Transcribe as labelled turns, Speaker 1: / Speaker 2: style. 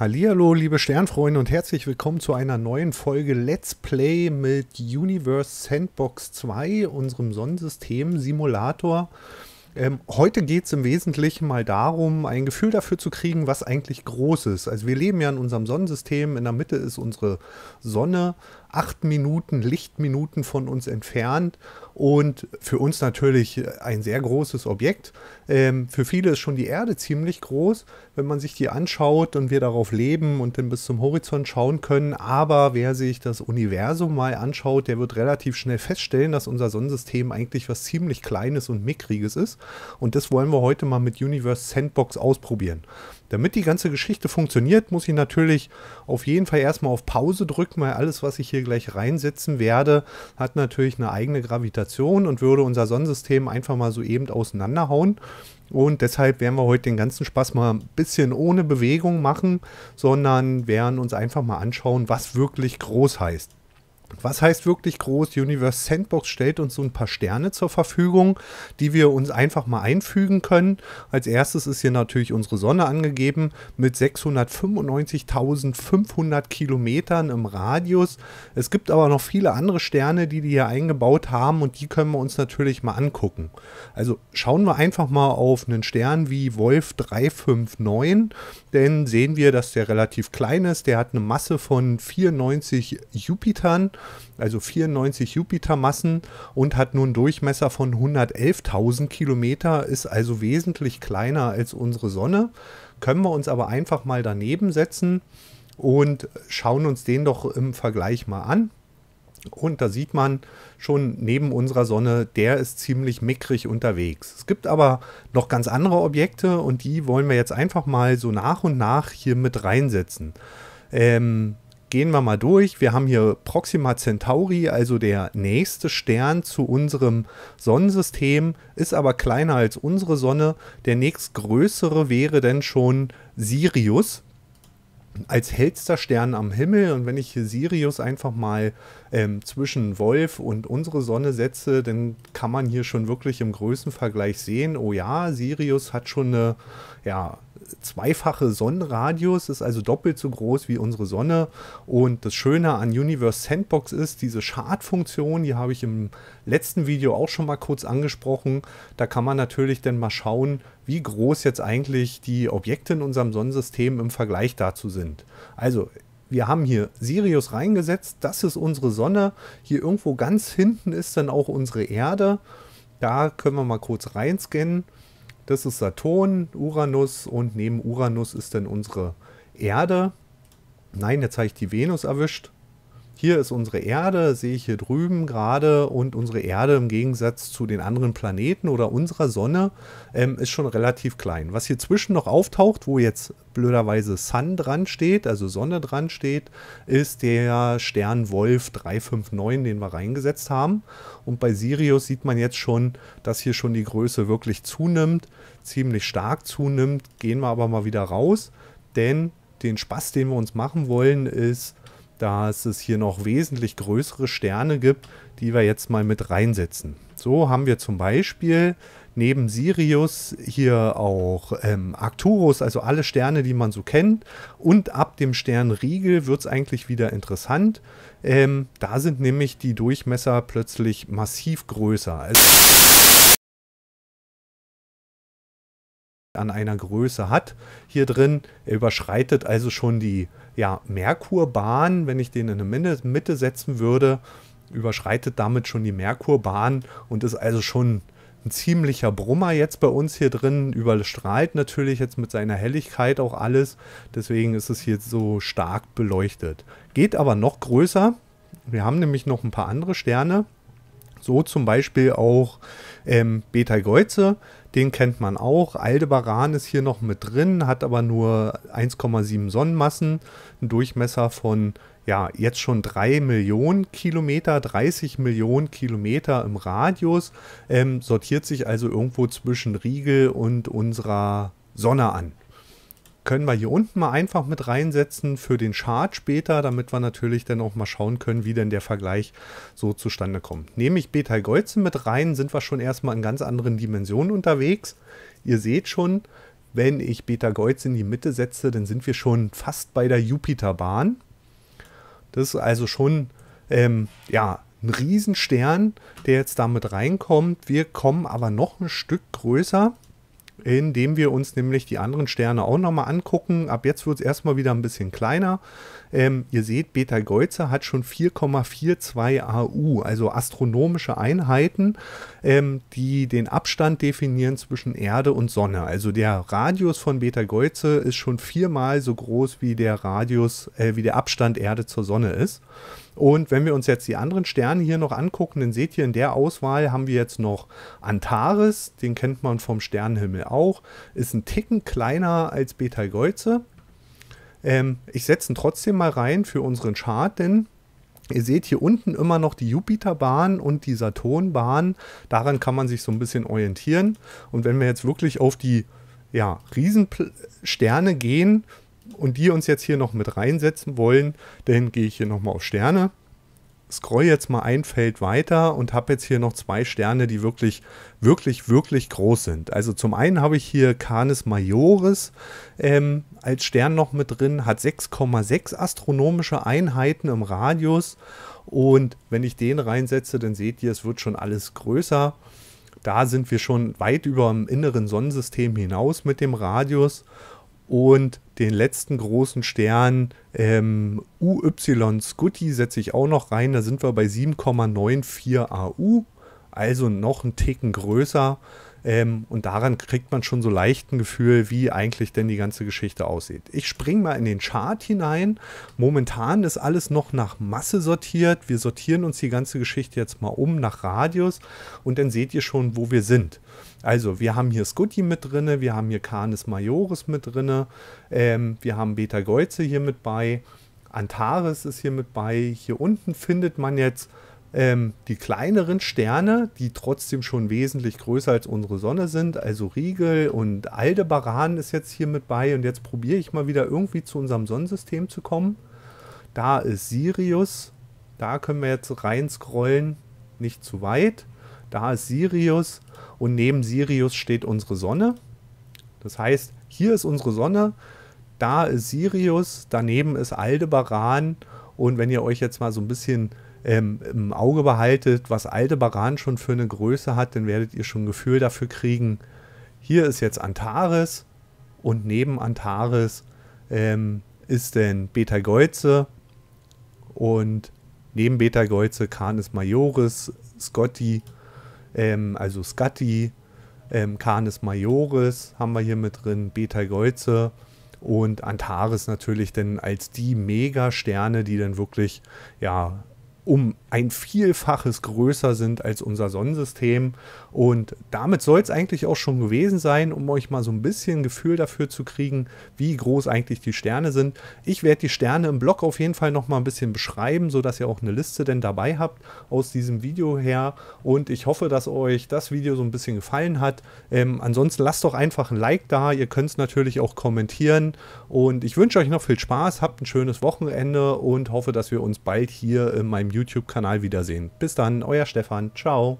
Speaker 1: Hallihallo, liebe Sternfreunde und herzlich willkommen zu einer neuen Folge Let's Play mit Universe Sandbox 2, unserem Sonnensystem-Simulator. Ähm, heute geht es im Wesentlichen mal darum, ein Gefühl dafür zu kriegen, was eigentlich groß ist. Also wir leben ja in unserem Sonnensystem, in der Mitte ist unsere Sonne, acht Minuten, Lichtminuten von uns entfernt und für uns natürlich ein sehr großes Objekt. Ähm, für viele ist schon die Erde ziemlich groß, wenn man sich die anschaut und wir darauf leben und dann bis zum Horizont schauen können. Aber wer sich das Universum mal anschaut, der wird relativ schnell feststellen, dass unser Sonnensystem eigentlich was ziemlich Kleines und Mickriges ist. Und das wollen wir heute mal mit Universe Sandbox ausprobieren. Damit die ganze Geschichte funktioniert, muss ich natürlich auf jeden Fall erstmal auf Pause drücken, weil alles, was ich hier gleich reinsetzen werde, hat natürlich eine eigene Gravitation und würde unser Sonnensystem einfach mal so eben auseinanderhauen. Und deshalb werden wir heute den ganzen Spaß mal ein bisschen ohne Bewegung machen, sondern werden uns einfach mal anschauen, was wirklich groß heißt. Was heißt wirklich groß? Universe Sandbox stellt uns so ein paar Sterne zur Verfügung, die wir uns einfach mal einfügen können. Als erstes ist hier natürlich unsere Sonne angegeben mit 695.500 Kilometern im Radius. Es gibt aber noch viele andere Sterne, die die hier eingebaut haben und die können wir uns natürlich mal angucken. Also schauen wir einfach mal auf einen Stern wie Wolf 359, denn sehen wir, dass der relativ klein ist. Der hat eine Masse von 94 Jupitern also 94 Jupitermassen und hat nun Durchmesser von 111.000 Kilometer, ist also wesentlich kleiner als unsere Sonne. Können wir uns aber einfach mal daneben setzen und schauen uns den doch im Vergleich mal an. Und da sieht man schon neben unserer Sonne, der ist ziemlich mickrig unterwegs. Es gibt aber noch ganz andere Objekte und die wollen wir jetzt einfach mal so nach und nach hier mit reinsetzen. Ähm, gehen wir mal durch. Wir haben hier Proxima Centauri, also der nächste Stern zu unserem Sonnensystem, ist aber kleiner als unsere Sonne. Der nächstgrößere wäre dann schon Sirius als hellster Stern am Himmel. Und wenn ich hier Sirius einfach mal ähm, zwischen Wolf und unsere Sonne setze, dann kann man hier schon wirklich im Größenvergleich sehen, oh ja, Sirius hat schon eine, ja, zweifache Sonnenradius, ist also doppelt so groß wie unsere Sonne. Und das Schöne an Universe Sandbox ist diese Schadfunktion, die habe ich im letzten Video auch schon mal kurz angesprochen. Da kann man natürlich dann mal schauen, wie groß jetzt eigentlich die Objekte in unserem Sonnensystem im Vergleich dazu sind. Also wir haben hier Sirius reingesetzt, das ist unsere Sonne. Hier irgendwo ganz hinten ist dann auch unsere Erde. Da können wir mal kurz reinscannen. Das ist Saturn, Uranus und neben Uranus ist dann unsere Erde. Nein, jetzt habe ich die Venus erwischt hier ist unsere Erde, sehe ich hier drüben gerade und unsere Erde im Gegensatz zu den anderen Planeten oder unserer Sonne ähm, ist schon relativ klein. Was hier zwischen noch auftaucht, wo jetzt blöderweise Sun dran steht, also Sonne dran steht, ist der Stern Wolf 359, den wir reingesetzt haben. Und bei Sirius sieht man jetzt schon, dass hier schon die Größe wirklich zunimmt, ziemlich stark zunimmt. Gehen wir aber mal wieder raus, denn den Spaß, den wir uns machen wollen, ist dass es hier noch wesentlich größere Sterne gibt, die wir jetzt mal mit reinsetzen. So haben wir zum Beispiel neben Sirius hier auch ähm, Arcturus, also alle Sterne, die man so kennt. Und ab dem Stern Riegel wird es eigentlich wieder interessant. Ähm, da sind nämlich die Durchmesser plötzlich massiv größer. Also an einer Größe hat hier drin. Er überschreitet also schon die ja, Merkurbahn, wenn ich den in eine Mitte setzen würde, überschreitet damit schon die Merkurbahn und ist also schon ein ziemlicher Brummer jetzt bei uns hier drin. Überstrahlt natürlich jetzt mit seiner Helligkeit auch alles. Deswegen ist es hier so stark beleuchtet. Geht aber noch größer. Wir haben nämlich noch ein paar andere Sterne. So zum Beispiel auch ähm, Beta-Geuze, den kennt man auch. Aldebaran ist hier noch mit drin, hat aber nur 1,7 Sonnenmassen, ein Durchmesser von ja, jetzt schon 3 Millionen Kilometer, 30 Millionen Kilometer im Radius, ähm, sortiert sich also irgendwo zwischen Riegel und unserer Sonne an können wir hier unten mal einfach mit reinsetzen für den Chart später, damit wir natürlich dann auch mal schauen können, wie denn der Vergleich so zustande kommt. Nehme ich Beta Golzen mit rein, sind wir schon erstmal in ganz anderen Dimensionen unterwegs. Ihr seht schon, wenn ich Beta Goiz in die Mitte setze, dann sind wir schon fast bei der Jupiterbahn. Das ist also schon ähm, ja, ein Riesenstern, der jetzt damit reinkommt. Wir kommen aber noch ein Stück größer indem wir uns nämlich die anderen Sterne auch nochmal angucken. Ab jetzt wird es erstmal wieder ein bisschen kleiner. Ähm, ihr seht, Beta Geuze hat schon 4,42 AU, also astronomische Einheiten, ähm, die den Abstand definieren zwischen Erde und Sonne. Also der Radius von Beta Geuze ist schon viermal so groß wie der Radius, äh, wie der Abstand Erde zur Sonne ist. Und wenn wir uns jetzt die anderen Sterne hier noch angucken, dann seht ihr, in der Auswahl haben wir jetzt noch Antares, den kennt man vom Sternenhimmel auch, ist ein Ticken kleiner als Betelgeuse. Ähm, ich setze ihn trotzdem mal rein für unseren Chart, denn Ihr seht hier unten immer noch die Jupiterbahn und die Saturnbahn. Daran kann man sich so ein bisschen orientieren. Und wenn wir jetzt wirklich auf die ja, Riesensterne gehen, und die uns jetzt hier noch mit reinsetzen wollen, dahin gehe ich hier nochmal auf Sterne, scroll jetzt mal ein Feld weiter und habe jetzt hier noch zwei Sterne, die wirklich, wirklich, wirklich groß sind. Also zum einen habe ich hier Canis Majoris ähm, als Stern noch mit drin, hat 6,6 astronomische Einheiten im Radius und wenn ich den reinsetze, dann seht ihr, es wird schon alles größer. Da sind wir schon weit über dem inneren Sonnensystem hinaus mit dem Radius und den letzten großen Stern ähm, UY Scuti setze ich auch noch rein. Da sind wir bei 7,94 AU, also noch einen Ticken größer. Ähm, und daran kriegt man schon so leicht ein Gefühl, wie eigentlich denn die ganze Geschichte aussieht. Ich springe mal in den Chart hinein. Momentan ist alles noch nach Masse sortiert. Wir sortieren uns die ganze Geschichte jetzt mal um nach Radius und dann seht ihr schon, wo wir sind. Also, wir haben hier Scutti mit drin, wir haben hier Canis Majoris mit drin, ähm, wir haben Beta Geuze hier mit bei, Antares ist hier mit bei. Hier unten findet man jetzt ähm, die kleineren Sterne, die trotzdem schon wesentlich größer als unsere Sonne sind, also Riegel und Aldebaran ist jetzt hier mit bei. Und jetzt probiere ich mal wieder irgendwie zu unserem Sonnensystem zu kommen. Da ist Sirius. Da können wir jetzt reinscrollen. Nicht zu weit. Da ist Sirius. Und neben Sirius steht unsere Sonne. Das heißt, hier ist unsere Sonne. Da ist Sirius. Daneben ist Aldebaran. Und wenn ihr euch jetzt mal so ein bisschen ähm, im Auge behaltet, was alte Baran schon für eine Größe hat, dann werdet ihr schon ein Gefühl dafür kriegen. Hier ist jetzt Antares und neben Antares ähm, ist Beta Betageuze und neben Beta Betageuze Canis Majoris, Scotti, ähm, also Scatti, ähm, Canis Majoris haben wir hier mit drin, Beta Betageuze und Antares natürlich denn als die Mega-Sterne, die dann wirklich ja um ein Vielfaches größer sind als unser Sonnensystem. Und damit soll es eigentlich auch schon gewesen sein, um euch mal so ein bisschen Gefühl dafür zu kriegen, wie groß eigentlich die Sterne sind. Ich werde die Sterne im Blog auf jeden Fall noch mal ein bisschen beschreiben, sodass ihr auch eine Liste denn dabei habt aus diesem Video her. Und ich hoffe, dass euch das Video so ein bisschen gefallen hat. Ähm, ansonsten lasst doch einfach ein Like da. Ihr könnt es natürlich auch kommentieren. Und ich wünsche euch noch viel Spaß, habt ein schönes Wochenende und hoffe, dass wir uns bald hier in meinem YouTube YouTube-Kanal wiedersehen. Bis dann, euer Stefan. Ciao.